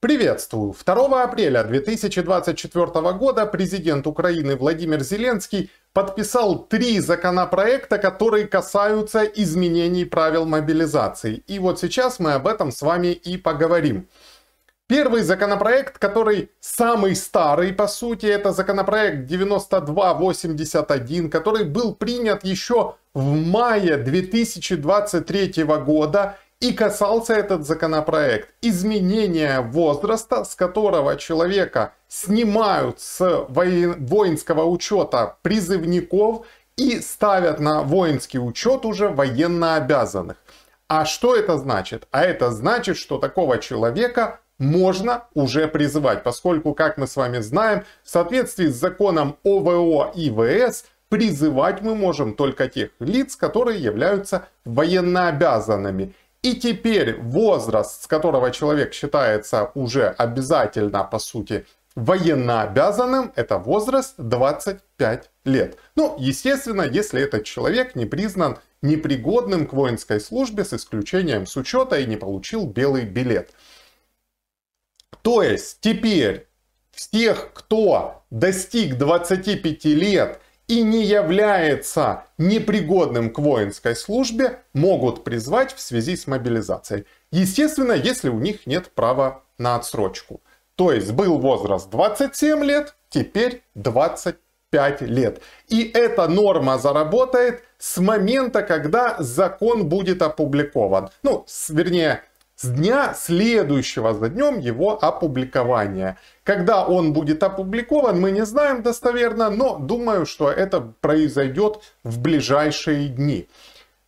Приветствую! 2 апреля 2024 года президент Украины Владимир Зеленский подписал три законопроекта, которые касаются изменений правил мобилизации. И вот сейчас мы об этом с вами и поговорим. Первый законопроект, который самый старый по сути, это законопроект 9281, который был принят еще в мае 2023 года и касался этот законопроект изменения возраста, с которого человека снимают с воинского учета призывников и ставят на воинский учет уже военно обязанных. А что это значит? А это значит, что такого человека можно уже призывать, поскольку, как мы с вами знаем, в соответствии с законом ОВО и ВС призывать мы можем только тех лиц, которые являются военнообязанными. И теперь возраст, с которого человек считается уже обязательно, по сути, военнообязанным, это возраст 25 лет. Ну, естественно, если этот человек не признан непригодным к воинской службе с исключением с учета и не получил белый билет. То есть теперь всех, кто достиг 25 лет и не является непригодным к воинской службе, могут призвать в связи с мобилизацией. Естественно, если у них нет права на отсрочку. То есть был возраст 27 лет, теперь 25 лет. И эта норма заработает с момента, когда закон будет опубликован. Ну, вернее, с дня следующего за днем его опубликования. Когда он будет опубликован, мы не знаем достоверно, но думаю, что это произойдет в ближайшие дни.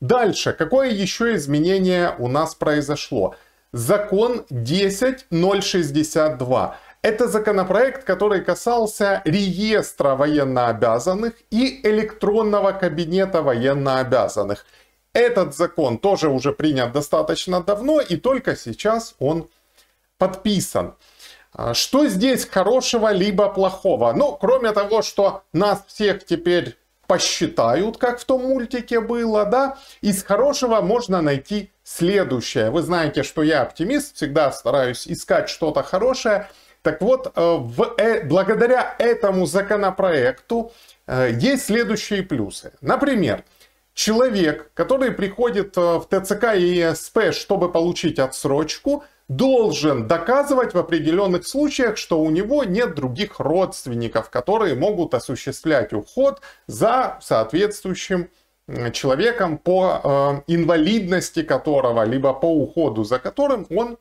Дальше, какое еще изменение у нас произошло? Закон 10.062. Это законопроект, который касался реестра военнообязанных и электронного кабинета военнообязанных. Этот закон тоже уже принят достаточно давно и только сейчас он подписан. А, что здесь хорошего либо плохого? Ну, кроме того, что нас всех теперь посчитают, как в том мультике было, да, из хорошего можно найти следующее. Вы знаете, что я оптимист, всегда стараюсь искать что-то хорошее. Так вот, э, в, э, благодаря этому законопроекту э, есть следующие плюсы. Например, человек, который приходит э, в ТЦК и СП, чтобы получить отсрочку, должен доказывать в определенных случаях, что у него нет других родственников, которые могут осуществлять уход за соответствующим э, человеком по э, инвалидности которого, либо по уходу за которым он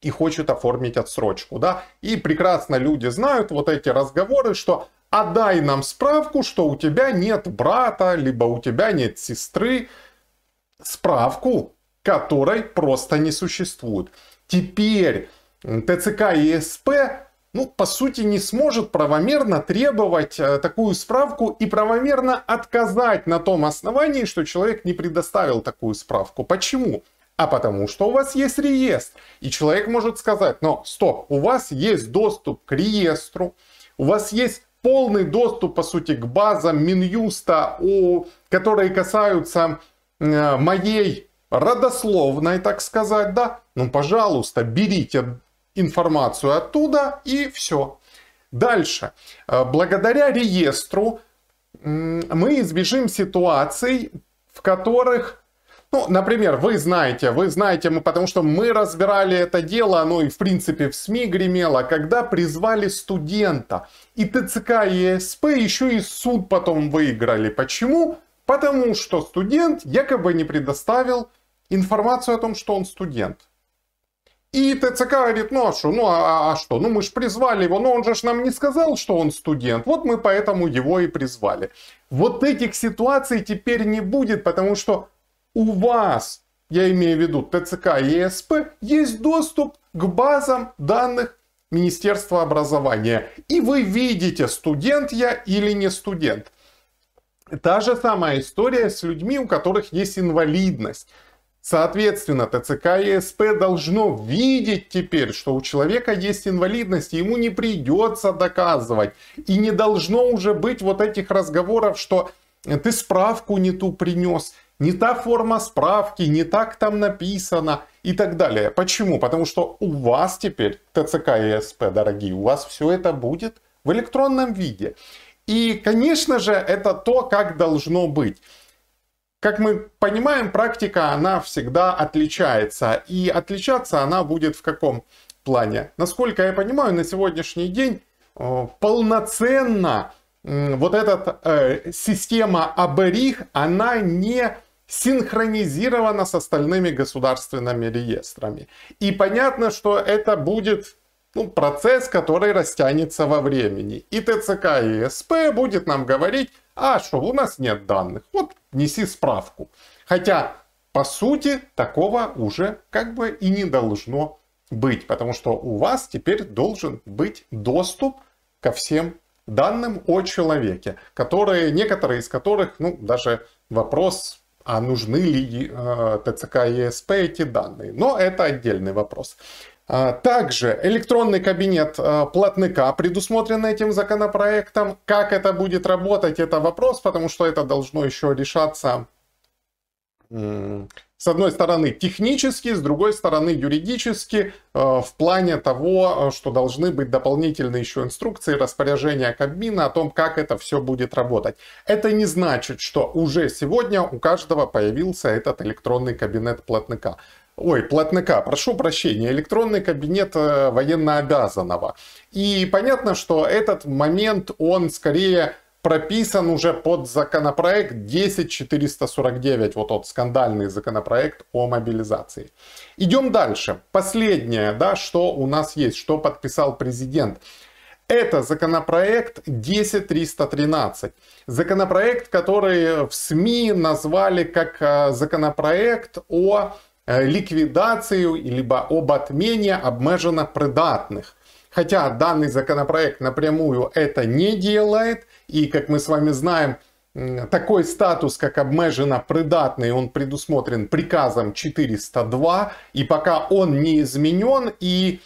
и хочет оформить отсрочку, да. И прекрасно люди знают вот эти разговоры, что отдай нам справку, что у тебя нет брата, либо у тебя нет сестры. Справку, которой просто не существует. Теперь ТЦК и СП, ну, по сути, не сможет правомерно требовать э, такую справку и правомерно отказать на том основании, что человек не предоставил такую справку. Почему? А потому что у вас есть реестр. И человек может сказать, но стоп, у вас есть доступ к реестру, у вас есть полный доступ, по сути, к базам Минюста, о, которые касаются э, моей родословной, так сказать, да, ну, пожалуйста, берите информацию оттуда и все. Дальше. Э, благодаря реестру мы избежим ситуаций, в которых ну, например, вы знаете, вы знаете, мы, потому что мы разбирали это дело, оно и в принципе в СМИ гремело, когда призвали студента. И ТЦК и СП еще и суд потом выиграли. Почему? Потому что студент якобы не предоставил информацию о том, что он студент. И ТЦК говорит, ну а что, ну а, а, а что, ну мы же призвали его, но он же нам не сказал, что он студент, вот мы поэтому его и призвали. Вот этих ситуаций теперь не будет, потому что у вас, я имею в виду ТЦК и ЕСП, есть доступ к базам данных Министерства образования. И вы видите, студент я или не студент. Та же самая история с людьми, у которых есть инвалидность. Соответственно, ТЦК и СП должно видеть теперь, что у человека есть инвалидность, и ему не придется доказывать. И не должно уже быть вот этих разговоров, что ты справку не ту принес, не та форма справки, не так там написано и так далее. Почему? Потому что у вас теперь ТЦК и СП, дорогие, у вас все это будет в электронном виде. И, конечно же, это то, как должно быть. Как мы понимаем, практика, она всегда отличается. И отличаться она будет в каком плане? Насколько я понимаю, на сегодняшний день э, полноценно вот эта э, система Аберих, она не синхронизировано с остальными государственными реестрами. И понятно, что это будет ну, процесс, который растянется во времени. И ТЦК и СП будет нам говорить, а что, у нас нет данных, вот неси справку. Хотя, по сути, такого уже как бы и не должно быть, потому что у вас теперь должен быть доступ ко всем данным о человеке, которые, некоторые из которых, ну, даже вопрос а нужны ли э, ТЦК и ЕСП эти данные. Но это отдельный вопрос. А, также электронный кабинет э, платника предусмотрен этим законопроектом. Как это будет работать, это вопрос, потому что это должно еще решаться с одной стороны технически, с другой стороны юридически, э, в плане того, э, что должны быть дополнительные еще инструкции, распоряжения Кабмина о том, как это все будет работать. Это не значит, что уже сегодня у каждого появился этот электронный кабинет платника. Ой, платника, прошу прощения, электронный кабинет э, военно обязанного. И понятно, что этот момент, он скорее прописан уже под законопроект 10449, вот тот скандальный законопроект о мобилизации. Идем дальше. Последнее, да, что у нас есть, что подписал президент. Это законопроект 10313. Законопроект, который в СМИ назвали как э, законопроект о э, ликвидации либо об отмене обмежено придатных. Хотя данный законопроект напрямую это не делает, и, как мы с вами знаем, такой статус, как обмежено придатный, он предусмотрен приказом 402, и пока он не изменен, и,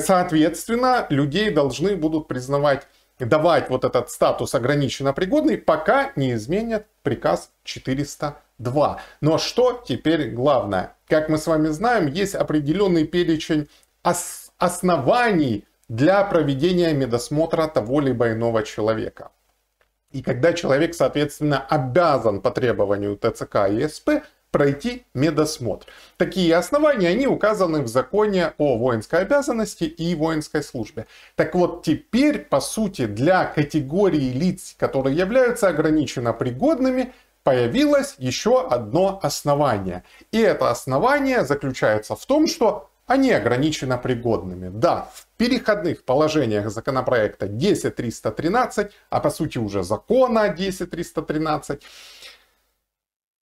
соответственно, людей должны будут признавать, давать вот этот статус ограниченно пригодный, пока не изменят приказ 402. Но что теперь главное? Как мы с вами знаем, есть определенный перечень оснований для проведения медосмотра того либо иного человека. И когда человек, соответственно, обязан по требованию ТЦК и СП пройти медосмотр. Такие основания, они указаны в законе о воинской обязанности и воинской службе. Так вот, теперь, по сути, для категории лиц, которые являются ограниченно пригодными, появилось еще одно основание. И это основание заключается в том, что они ограниченно пригодными. Да, в переходных положениях законопроекта 10.313, а по сути уже закона 10.313,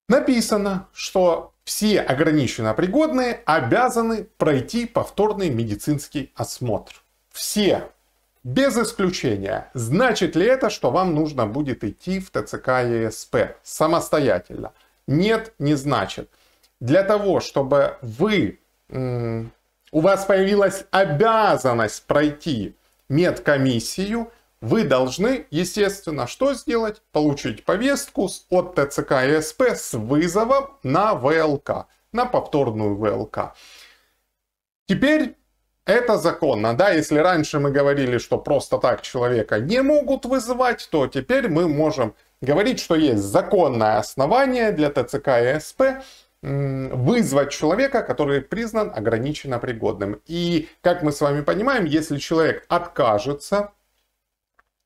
написано, что все ограниченно пригодные обязаны пройти повторный медицинский осмотр. Все, без исключения. Значит ли это, что вам нужно будет идти в ТЦК ЕСП самостоятельно? Нет, не значит. Для того, чтобы вы у вас появилась обязанность пройти медкомиссию, вы должны, естественно, что сделать? Получить повестку от ТЦК и СП с вызовом на ВЛК, на повторную ВЛК. Теперь это законно, да, если раньше мы говорили, что просто так человека не могут вызывать, то теперь мы можем говорить, что есть законное основание для ТЦК и СП вызвать человека, который признан ограниченно пригодным. И, как мы с вами понимаем, если человек откажется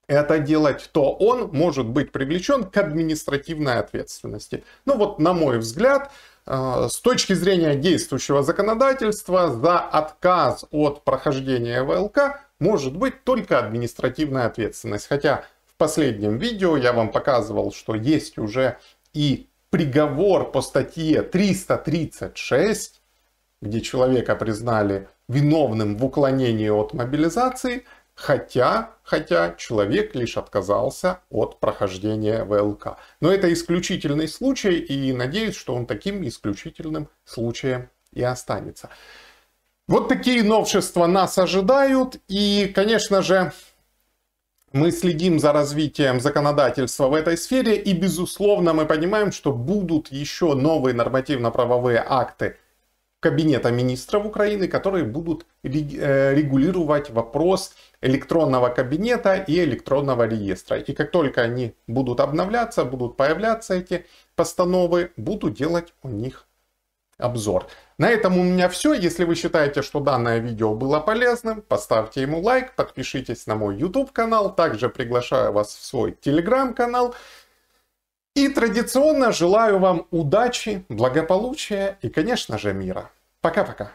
это делать, то он может быть привлечен к административной ответственности. Ну вот, на мой взгляд, э, с точки зрения действующего законодательства, за отказ от прохождения ВЛК может быть только административная ответственность. Хотя в последнем видео я вам показывал, что есть уже и приговор по статье 336, где человека признали виновным в уклонении от мобилизации, хотя, хотя человек лишь отказался от прохождения ВЛК. Но это исключительный случай, и надеюсь, что он таким исключительным случаем и останется. Вот такие новшества нас ожидают, и, конечно же, мы следим за развитием законодательства в этой сфере и, безусловно, мы понимаем, что будут еще новые нормативно-правовые акты Кабинета министров Украины, которые будут э, регулировать вопрос электронного кабинета и электронного реестра. И как только они будут обновляться, будут появляться эти постановы, буду делать у них обзор. На этом у меня все. Если вы считаете, что данное видео было полезным, поставьте ему лайк, подпишитесь на мой YouTube канал. Также приглашаю вас в свой Telegram канал. И традиционно желаю вам удачи, благополучия и, конечно же, мира. Пока-пока.